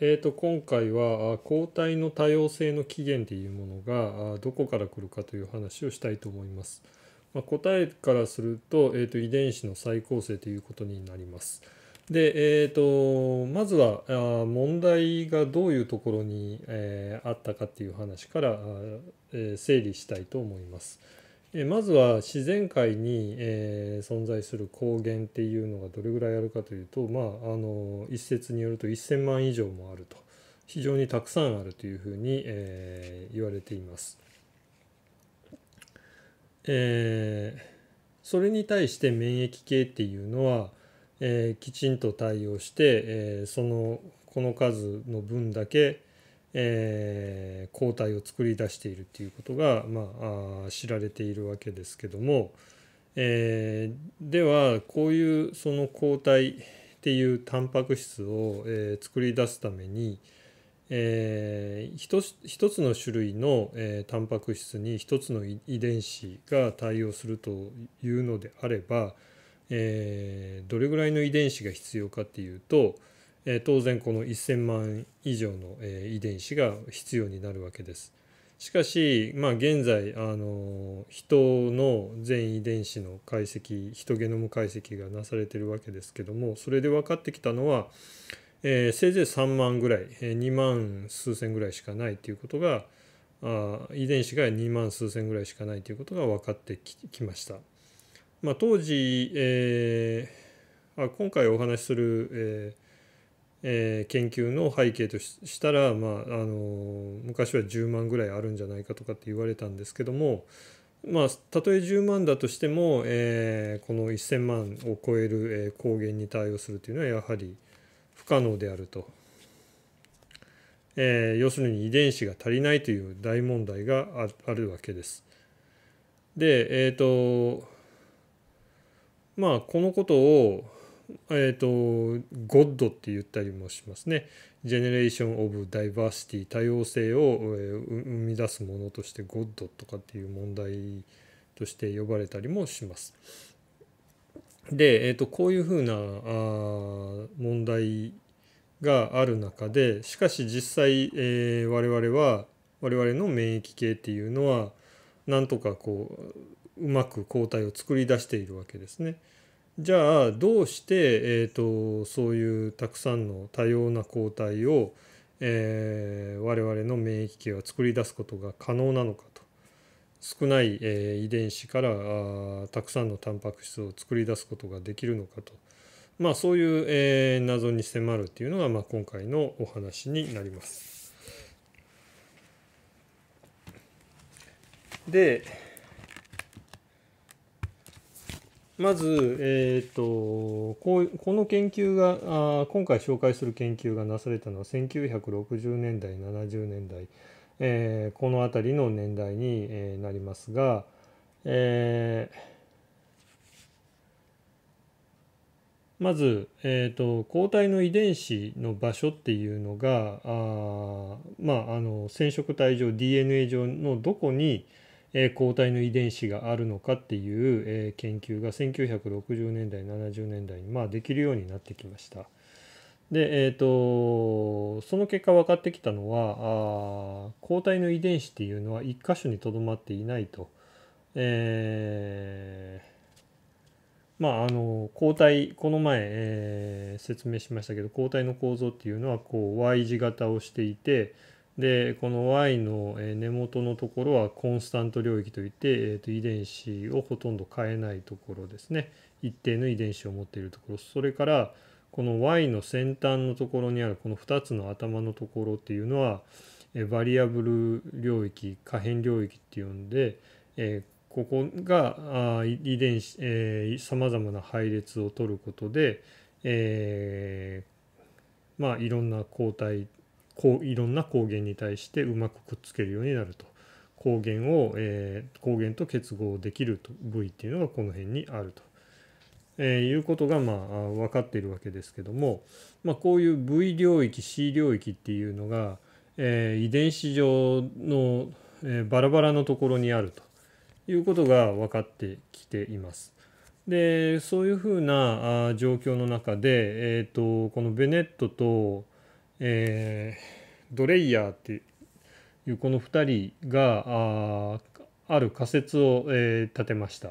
えーと、今回は抗体の多様性の起源というものがどこから来るかという話をしたいと思います。まあ、答えからすると,、えーと、遺伝子の再構成ということになります。で、えーと、まずはあ問題がどういうところに、えー、あったかっていう話から、えー、整理したいと思います。えまずは自然界に、えー、存在する光源っていうのがどれぐらいあるかというと、まあ、あの一説によると1,000万以上もあると非常にたくさんあるというふうに、えー、言われています。えー、それに対して免疫系っていうのは、えー、きちんと対応して、えー、そのこの数の分だけ、えー、抗体を作り出しているということが、まあ、知られているわけですけども、えー、ではこういうその抗体っていうタンパク質を、えー、作り出すために、えー、一一つの種類の、えー、タンパク質に一つの遺伝子が対応するというのであれば、えー、どれぐらいの遺伝子が必要かっていうと、え当然この1,000万以上の、え遺伝子が必要になるわけです。しかし、まあ、現在あの人の全遺伝子の解析ヒトゲノム解析がなされてるわけですけどもそれで分かってきたのは、えー、せいぜい3万ぐらい、え2万数千ぐらいしかないということがあ遺伝子が2万数千ぐらいしかないということが分かってきました。まあ、当時、えー、あ今回お話しする、えーえー、研究の背景としたら、まあ、あの昔は10万ぐらいあるんじゃないかとかって言われたんですけども、まあ、たとえ10万だとしても、えー、この1,000万を超える、えー、抗原に対応するというのはやはり不可能であると、えー、要するに遺伝子が足りないという大問題があるわけです。でえっ、とまあこのことをえっ、ー、と、ゴッドって言ったりもしますね。ジェネレーション・オブ・ダイバーシティ、多様性を、えー、生み出すものとしてゴッドとかっていう問題として呼ばれたりもします。で、えーと、とこういうふうなあ問題がある中でしかし実際、えー、我々は我々の免疫系っていうのはなんとかこううまく抗体を作り出しているわけですね。じゃあどうして、えーと、そういうたくさんの多様な抗体を、えー、我々の免疫系は作り出すことが可能なのかと少ない、えー、遺伝子からあたくさんのタンパク質を作り出すことができるのかと、まあ、そういう、えー、謎に迫るというのが、まあ、今回のお話になります。でまず、えーと、ここの研究があ今回紹介する研究がなされたのは1960年代70年代、えー、この辺りの年代に、えー、なりますが、えー、まず、えーと抗体の遺伝子の場所っていうのがあ、まあ、あの染色体上 DNA 上のどこに、え抗体の遺伝子があるのかっていう、え研究が1960年代70年代に、まあ、できるようになってきました。で、えーと、とその結果分かってきたのはあ抗体の遺伝子っていうのは1箇所にとどまっていないと。えーまあ、あの抗体この前、えー、説明しましたけど抗体の構造っていうのはこう Y 字型をしていて、でこの Y の根元のところはコンスタント領域といって、えー、と遺伝子をほとんど変えないところですね一定の遺伝子を持っているところそれからこの Y の先端のところにあるこの2つの頭のところっていうのはバリアブル領域可変領域って呼んで、えー、ここが遺伝子さまざまな配列を取ることで、えー、まあいろんな抗体こういろんな抗原に対してうまくくっつけるようになると抗原を、えー、抗原と結合できると部位っていうのがこの辺にあると、えー、いうことがまあ分かっているわけですけども、まあ、こういう V 領域 C 領域っていうのが、えー、遺伝子上の、えー、バラバラのところにあるということが分かってきています。でそういうふうな状況の中で、えーと、とこのベネットとえー、ドレイヤーっていうこの2人がある仮説を、えー、立てました。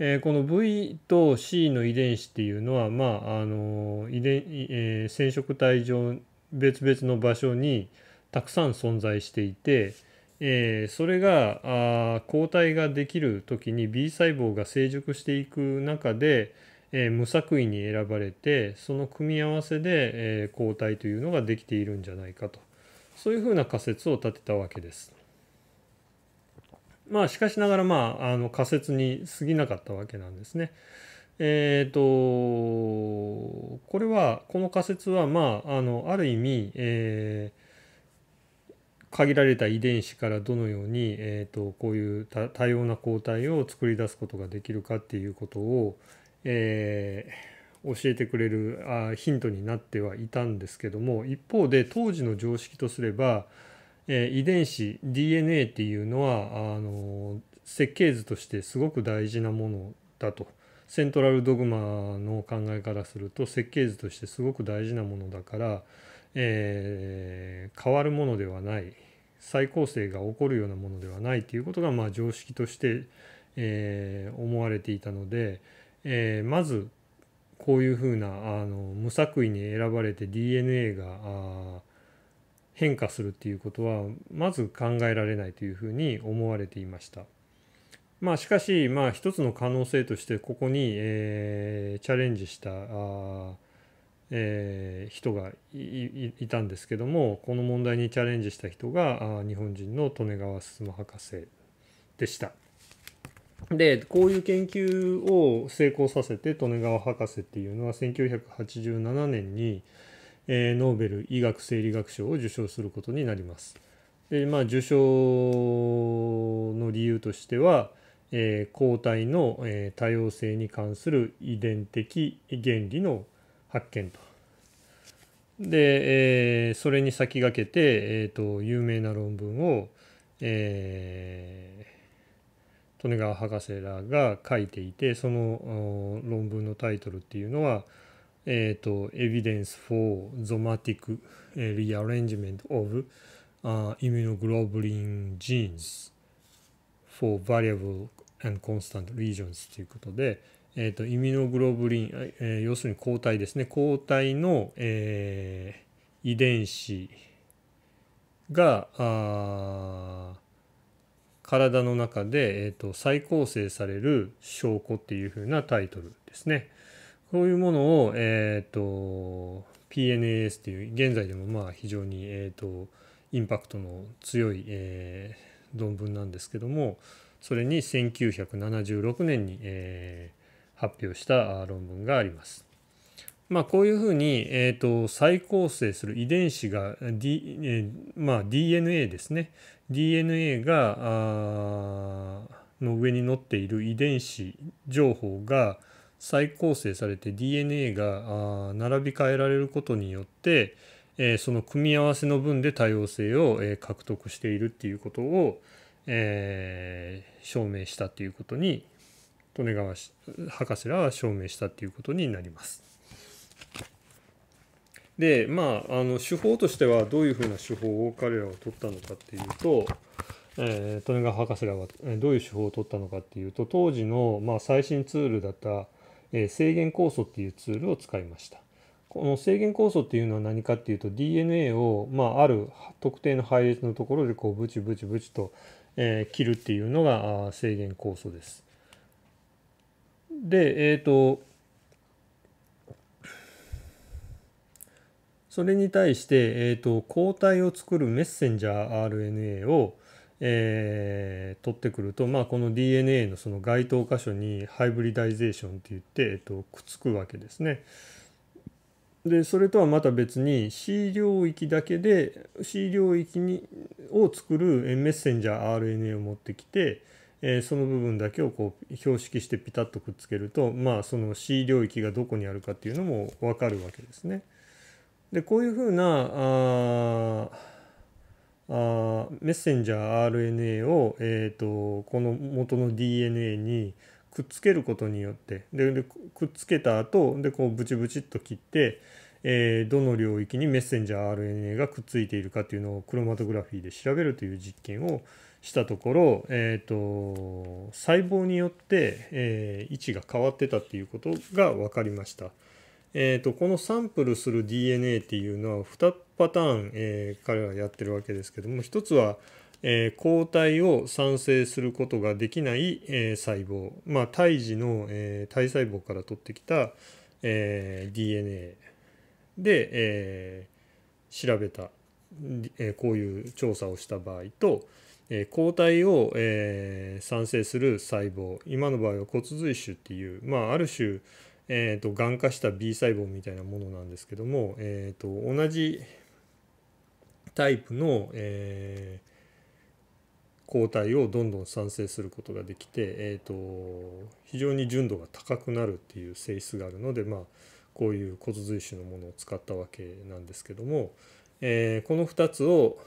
えー、この V と C の遺伝子っていうのは、まああの遺伝えー、染色体上別々の場所にたくさん存在していて、えー、それがあ抗体ができる時に B 細胞が成熟していく中で、えー、無作為に選ばれてその組み合わせで、えー、抗体というのができているんじゃないかとそういうふうな仮説を立てたわけです。まあしかしながらまああの仮説に過ぎなかったわけなんですね。えーと、これはこの仮説は、まあ、あのある意味、えー、限られた遺伝子からどのように、えーとこういう多様な抗体を作り出すことができるかっていうことを、えー、教えてくれるあヒントになってはいたんですけども一方で当時の常識とすれば、えー、遺伝子 DNA っていうのはあの設計図としてすごく大事なものだと。セントラルドグマの考えからすると設計図としてすごく大事なものだから、えー、変わるものではない再構成が起こるようなものではないということが、まあ、常識として、えー、思われていたので、えー、まずこういうふうなあの無作為に選ばれて DNA が変化するっていうことはまず考えられないというふうに思われていました。まあ、しかし、まあ、一つの可能性としてここに、えー、チャレンジしたあ、えー、人がいたんですけどもこの問題にチャレンジした人があ日本人の利根川進博士でした。でこういう研究を成功させて利根川博士っていうのは1987年に、えー、ノーベル医学生理学賞を受賞することになります。でまあ、受賞の理由としては、えー、抗体の、えー、多様性に関する遺伝的原理の発見と。で、えー、それに先駆けて、えーと、有名な論文を、えー、利根川博士らが書いていてその論文のタイトルっていうのは「えーと、と Evidence for Zomatic Rearrangement of、uh, Immunoglobulin Genes for Variable and Constant Regions」ということで、えーと、とイミノグロブリン、えー、要するに抗体ですね抗体の、えー、遺伝子があ体の中で、えーと、再構成される証拠っていうふうなタイトルですね。こういうものを、えーと、PNAS っていう現在でもまあ非常に、えーと、とインパクトの強い、えー、論文なんですけどもそれに1976年に、えー、発表した論文があります。まあ、こういうふうに、えーと、再構成する遺伝子が、D えーまあ、DNA ですね DNA がの上に載っている遺伝子情報が再構成されて DNA が並び替えられることによって、えー、その組み合わせの分で多様性を、えー、獲得しているっていうことを、えー、証明したということに利根川博士らは証明したということになります。でまああの手法としてはどういうふうな手法を彼らは取ったのかっていうと、えー、利根川博士らはどういう手法を取ったのかっていうと当時の、まあ、最新ツールだった、えー、制限酵素っていうツールを使いました。この制限酵素っていうのは何かっていうと DNA を、まあ、ある特定の配列のところでこうブチブチブチと、えー、切るっていうのが制限酵素です。で、えっ、ー、とそれに対して、えーと、抗体を作るメッセンジャー RNA を、えー、取ってくると、まあ、この DNA のその該当箇所にハイブリダイゼーションって言って、えーと、とくっつくわけですね。でそれとはまた別に C 領域だけで C 領域にを作るメッセンジャー RNA を持ってきて、えー、その部分だけをこう標識してピタッとくっつけると、まあ、その C 領域がどこにあるかっていうのも分かるわけですね。でこういうふうなあメッセンジャー RNA を、えーと、この元の DNA にくっつけることによってでくっつけた後でこうブチブチっと切って、えー、どの領域にメッセンジャー RNA がくっついているかというのをクロマトグラフィーで調べるという実験をしたところ、えーと、細胞によって、えー、位置が変わってたっていうことが分かりました。えーと、このサンプルする DNA っていうのは2パターン、えー、彼はやってるわけですけども1つは、えー、抗体を産生することができない、えー、細胞、まあ、胎児の、え体細胞から取ってきた、え DNA で、え調べた、えこういう調査をした場合と、抗体を、え産生する細胞今の場合は骨髄腫っていう、まあ、ある種えーと、がん化した B 細胞みたいなものなんですけども、えーと、同じタイプの、えー、抗体をどんどん産生することができて、えーと、非常に純度が高くなるっていう性質があるので、まあ、こういう骨髄腫のものを使ったわけなんですけども、えー、この2つを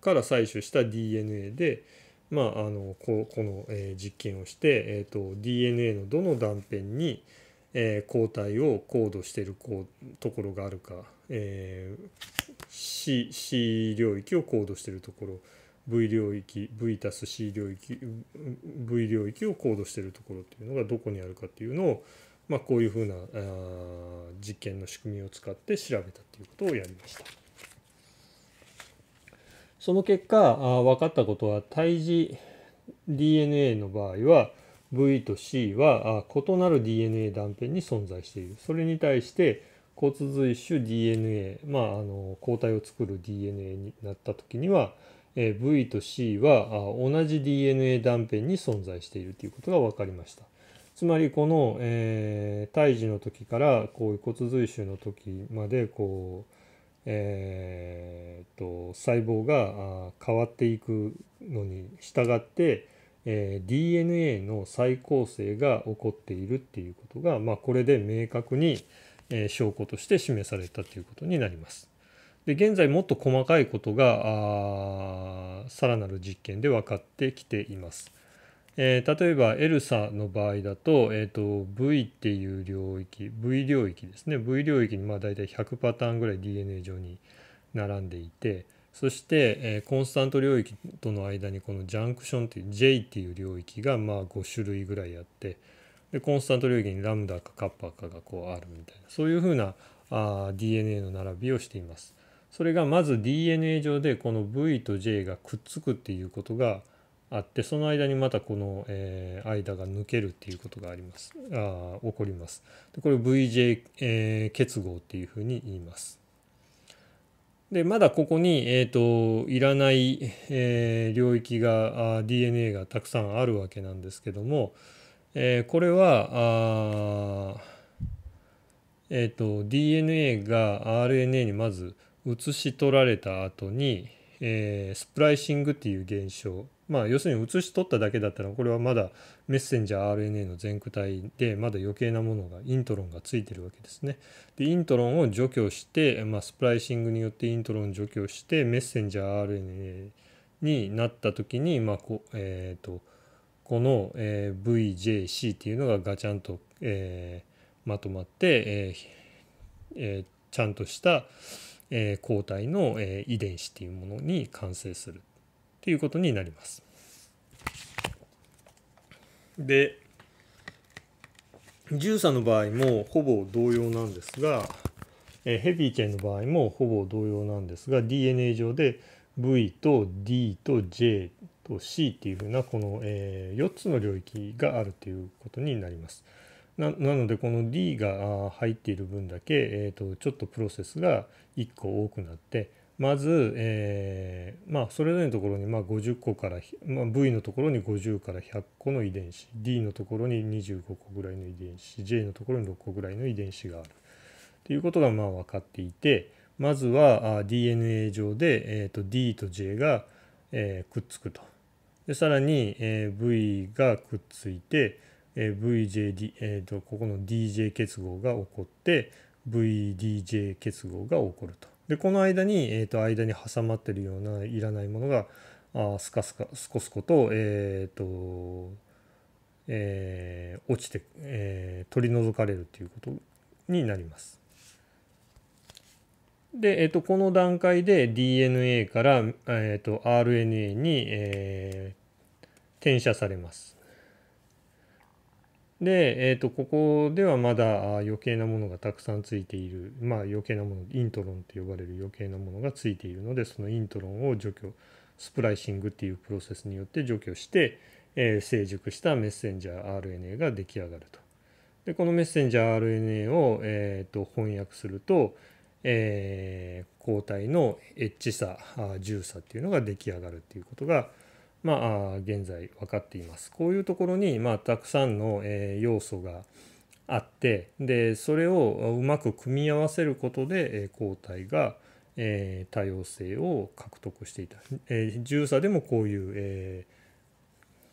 から採取した DNA で、まあ、あのここの、えー、実験をして、えーと、DNA のどの断片に、えー、抗体を高度しているところがあるか、えー、C, C 領域を高度しているところ V 領域 V たす C 領域 V 領域を高度しているところっていうのがどこにあるかっていうのを、まあ、こういうふうな実験の仕組みを使って調べたっていうことをやりました。その結果分かったことは胎児 DNA の場合は V と C は異なる DNA 断片に存在しているそれに対して骨髄種 DNA、まあ、あの抗体を作る DNA になった時には、え V と C は同じ DNA 断片に存在しているということが分かりました。つまりこの、えー、胎児の時からこういう骨髄腫の時までこう、えー、と細胞が変わっていくのに従ってえー、DNA の再構成が起こっているっていうことが、まあ、これで明確に、えー、証拠として示されたということになります。で現在もっと細かいことがさらなる実験で分かってきています。えー、例えばエルサの場合だと,、えーと、V っていう領域 V 領域ですね V 領域にまあ大体100パターンぐらい DNA 上に並んでいて、そして、えー、コンスタント領域との間にこのジャンクションっていう J っていう領域がまあ5種類ぐらいあってでコンスタント領域にラムダかカッパかがこうあるみたいなそういうふうなあ DNA の並びをしています。それがまず DNA 上でこの V と J がくっつくっていうことがあってその間にまたこの、えー、間が抜けるっていうことがありますあ起こりますでこれ VJ、えー、結合っていうふうに言いますでまだここに、えーと、いらない、えー、領域があ DNA がたくさんあるわけなんですけども、えー、これはあ、えーと、DNA が RNA にまず移し取られた後に、えー、スプライシングっていう現象まあ、要するに写し取っただけだったらこれはまだメッセンジャー RNA の全駆体でまだ余計なものがイントロンがついてるわけですね。でイントロンを除去して、まあ、スプライシングによってイントロンを除去してメッセンジャー RNA になった時に、まあこえーと、とこの、えー、VJC っていうのがガチャンと、えー、まとまって、えーえー、ちゃんとした、えー、抗体の、えー、遺伝子っていうものに完成する。っていうことになります。で13の場合もほぼ同様なんですが、えヘビーチェンの場合もほぼ同様なんですが DNA 上で V と D と J と C っていうふうなこの、え4つの領域があるということになります。なのでこの D が入っている分だけ、えー、とちょっとプロセスが1個多くなってまず、えー、まあ、それぞれのところにまあ50個から、まあ、V のところに50から100個の遺伝子 D のところに25個ぐらいの遺伝子 J のところに6個ぐらいの遺伝子があるということがまあ分かっていてまずは DNA 上で、えー、と D と J が、えー、くっつくとでさらに、えー、V がくっついて、えー、VJD、えー、とここの DJ 結合が起こって VDJ 結合が起こると。でこの間に、えーと、間に挟まってるようないらないものがあスカスカスコスコと,、えーとえー、落ちて、えー、取り除かれるということになります。で、えーと、この段階で DNA から、えーと、と RNA に、えー、転写されます。で、えーと、ここではまだ余計なものがたくさんついている、まあ、余計なものイントロンと呼ばれる余計なものがついているのでそのイントロンを除去スプライシングっていうプロセスによって除去して、えー、成熟したメッセンジャー RNA が出来上がると。でこのメッセンジャー RNA を、えーと、翻訳すると、えー、抗体のエッチさ重さっていうのが出来上がるっていうことが、まあ、現在分かっています。こういうところに、まあ、たくさんの、えー、要素があってでそれをうまく組み合わせることで、えー、抗体が、えー、多様性を獲得していた、えー、重差でもこういう、え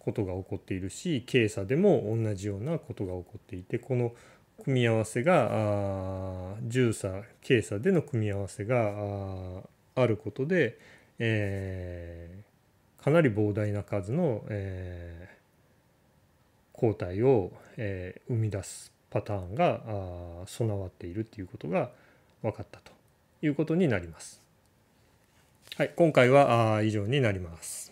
ー、ことが起こっているし軽差でも同じようなことが起こっていてこの組み合わせが重差軽差での組み合わせがあることで、えー、かなり膨大な数の、えー、抗体を、えー、生み出すパターンがあ備わっているということが分かったということになります。はい、今回は以上になります。